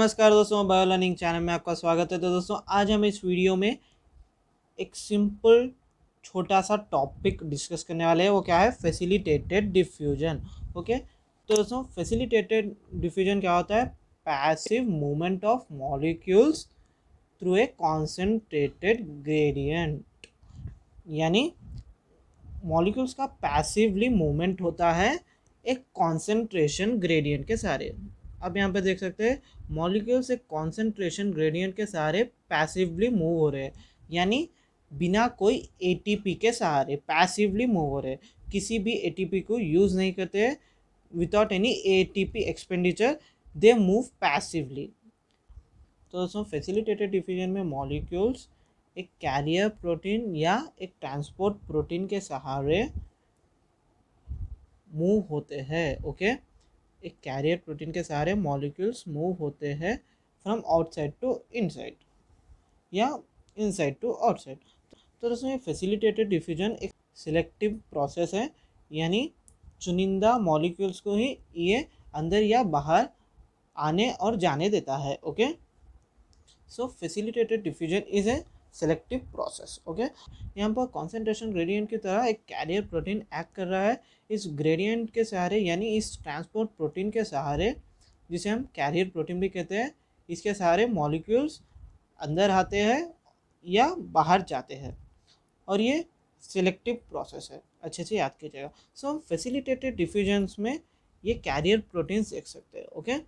नमस्कार दोस्तों bio learning channel में आपका स्वागत है तो दोस्तों आज हम इस वीडियो में एक सिंपल छोटा सा टॉपिक डिस्कस करने वाले हैं वो क्या है फैसिलिटेटेड डिफ्यूजन ओके तो दोस्तों फैसिलिटेटेड डिफ्यूजन क्या होता है passive movement of molecules through a concentrated gradient यानी मॉलिक्यूल्स का पैसिवली मूवमेंट होता है एक कॉन्सेंट्रेशन ग्रेडियंट के सारे आप यहाँ पे देख सकते हैं मॉलिक्यूल्स एक कॉन्सेंट्रेशन ग्रेडियंट के सहारे पैसिवली मूव हो रहे हैं यानी बिना कोई एटीपी के सहारे पैसिवली मूव हो रहे हैं किसी भी एटीपी को यूज़ नहीं करते without any ATP expenditure they move passively तो दोस्तों फैसिलिटेटेड डिफ्यूजन में मॉलिक्यूल्स एक कैरियर प्रोटीन या एक ट्रांसपोर्ट प्रोटीन के सहारे मूव होते हैं ओके okay? एक कैरियर प्रोटीन के सारे मॉलिक्यूल्स मूव होते हैं फ्रॉम आउटसाइड टू इनसाइड या इनसाइड टू आउटसाइड तो दोस्तों ये फैसिलिटेटेड डिफ्यूजन एक सिलेक्टिव प्रोसेस है यानी चुनिंदा मॉलिक्यूल्स को ही ये अंदर या बाहर आने और जाने देता है okay so facilitated diffusion is a selective process okay यहाँ पर कॉन्सेंट्रेशन ग्रेडियंट की तरह एक कैरियर प्रोटीन एक्ट कर रहा है इस ग्रेडियंट के सहारे यानी इस ट्रांसपोर्ट प्रोटीन के सहारे जिसे हम कैरियर प्रोटीन भी कहते हैं इसके सहारे मॉलिक्यूल्स अंदर आते हैं या बाहर जाते हैं और ये सिलेक्टिव प्रोसेस है अच्छे से याद कीजिएगा सो हम फेसिलिटेटेड डिफ्यूजन्स में ये कैरियर प्रोटीन्स देख सकते हैं ओके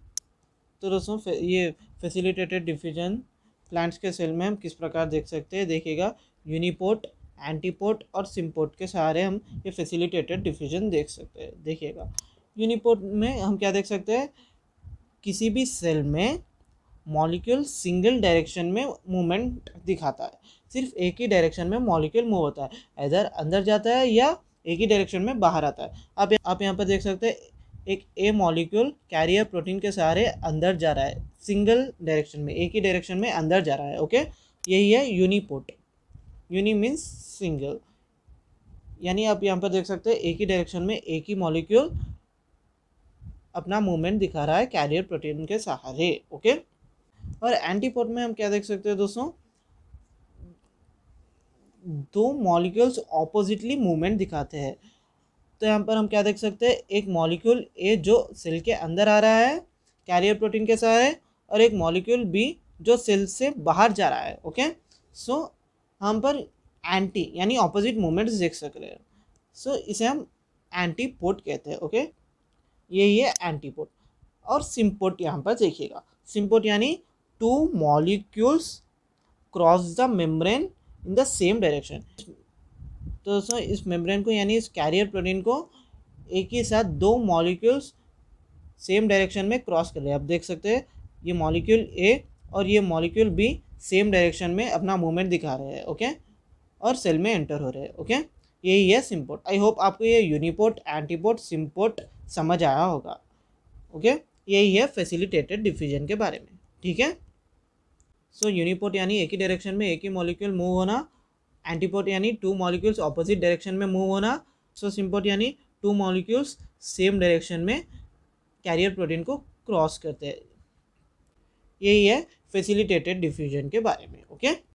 तो दोस्तों ये फेसिलिटेटेड डिफ्यूजन प्लांट्स के सेल में हम किस प्रकार देख सकते हैं देखिएगा यूनिपोर्ट एंटीपोर्ट और सिम्पोर्ट के सहारे हम ये फैसिलिटेटेड डिफ्यूजन देख सकते हैं देखिएगा यूनिपोर्ट में हम क्या देख सकते हैं किसी भी सेल में मॉलिक्यूल सिंगल डायरेक्शन में मूवमेंट दिखाता है सिर्फ एक ही डायरेक्शन में मॉलिक्यूल मूव होता है इधर अंदर जाता है या एक ही डायरेक्शन में बाहर आता है आप आप यहाँ पर देख सकते हैं एक ए मॉलिक्यूल कैरियर प्रोटीन के सहारे अंदर जा रहा है सिंगल डायरेक्शन में एक ही डायरेक्शन में अंदर जा रहा है ओके यही है यूनिपोट यूनि मीन्स सिंगल यानी आप यहाँ पर देख सकते हैं एक ही डायरेक्शन में एक ही मॉलिक्यूल अपना मूवमेंट दिखा रहा है कैरियर प्रोटीन के सहारे ओके और एंटीपोट में हम क्या देख सकते हैं दोस्तों दो मॉलिक्यूल्स ऑपोजिटली मूवमेंट दिखाते हैं तो यहाँ पर हम क्या देख सकते हैं एक मॉलिक्यूल ए जो सेल के अंदर आ रहा है कैरियर प्रोटीन के सहारे और एक मॉलिक्यूल बी जो सेल से बाहर जा रहा है ओके सो हम पर एंटी यानी ऑपोजिट मूवमेंट्स देख सक रहे हैं सो so, इसे हम एंटीपोट कहते हैं ओके यही है एंटीपोट और सिम्पोट यहाँ पर देखिएगा सिम्पोट यानी two molecules cross the membrane in the same direction तो दोस्तों इस मेम्ब्रेन को यानी इस कैरियर प्रोटीन को एक ही साथ दो मॉलिक्यूल्स सेम डायरेक्शन में क्रॉस कर रहे हैं आप देख सकते हैं ये मॉलिक्यूल ए और ये मॉलिक्यूल बी सेम डायरेक्शन में अपना मूवमेंट दिखा रहे हैं ओके और सेल में एंटर हो रहे हैं ओके यही है सिम्पोर्ट आई होप आपको ये यूनिपोर्ट एंटीपोर्ट सिम्पोर्ट समझ आया होगा ओके यही है फैसिलिटेटेड डिफ्यूजन के बारे में ठीक है सो यूनिपोर्ट यानी एक ही डायरेक्शन में एक ही मॉलिक्यूल मूव होना एंटीपोड यानी टू मॉलिक्यूल्स ऑपोजिट डायरेक्शन में मूव होना सो सिंपोट यानी टू मॉलिक्यूल्स सेम डायरेक्शन में कैरियर प्रोटीन को क्रॉस करते हैं यही है फैसिलिटेटेड डिफ्यूजन के बारे में ओके